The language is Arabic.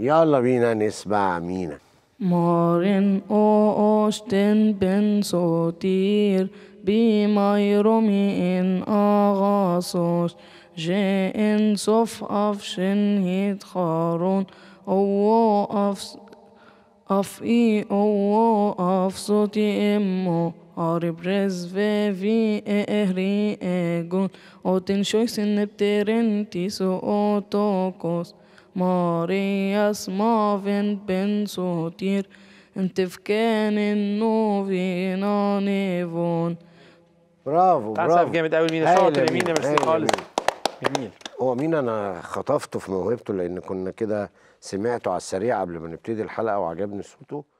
يلا بينا نسمع مينا Morgen og åsten ben sotir bi mayrumi en agasos je en sof afshin hit kharun او افس اف اي او O of صوتي امو اري رزفي في في إهري أجون أوتن شويسن بترنتيس أوتوكوس مارياس مافن بن صوتير انت في كان النوفي نانيفون برافو برافو جامد قوي مينا شاطر مين ميرسي خالص جميل هو مين انا خطفته في موهبته لان كنا كده سمعته على السريع قبل ما نبتدي الحلقه وعجبني صوته